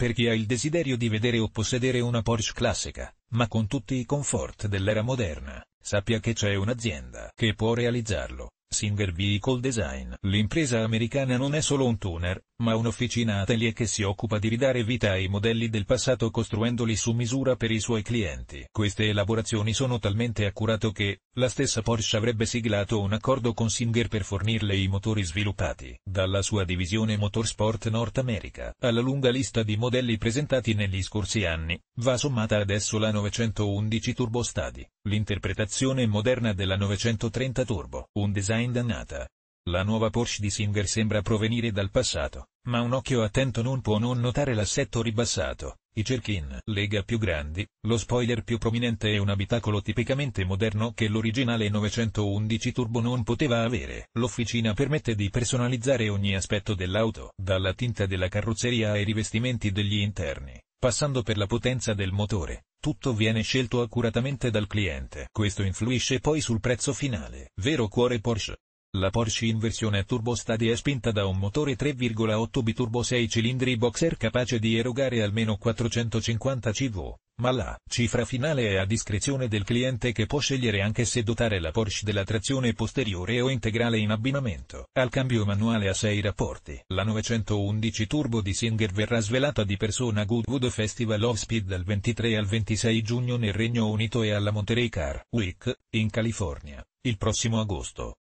per chi ha il desiderio di vedere o possedere una Porsche classica, ma con tutti i comfort dell'era moderna, sappia che c'è un'azienda che può realizzarlo. Singer Vehicle Design. L'impresa americana non è solo un tuner, ma un'officina atelier che si occupa di ridare vita ai modelli del passato costruendoli su misura per i suoi clienti. Queste elaborazioni sono talmente accurate che, la stessa Porsche avrebbe siglato un accordo con Singer per fornirle i motori sviluppati, dalla sua divisione Motorsport North America. Alla lunga lista di modelli presentati negli scorsi anni, va sommata adesso la 911 Turbo Study, l'interpretazione moderna della 930 Turbo. Un design dannata, la nuova Porsche di Singer sembra provenire dal passato, ma un occhio attento non può non notare l'assetto ribassato, i cerchin, lega più grandi, lo spoiler più prominente e un abitacolo tipicamente moderno che l'originale 911 Turbo non poteva avere. L'officina permette di personalizzare ogni aspetto dell'auto, dalla tinta della carrozzeria ai rivestimenti degli interni, passando per la potenza del motore. Tutto viene scelto accuratamente dal cliente. Questo influisce poi sul prezzo finale. Vero cuore Porsche. La Porsche in versione Turbo turbostadi è spinta da un motore 3,8 biturbo 6 cilindri boxer capace di erogare almeno 450 CV, ma la cifra finale è a discrezione del cliente che può scegliere anche se dotare la Porsche della trazione posteriore o integrale in abbinamento al cambio manuale a 6 rapporti. La 911 Turbo di Singer verrà svelata di persona Goodwood Festival of Speed dal 23 al 26 giugno nel Regno Unito e alla Monterey Car Week, in California, il prossimo agosto.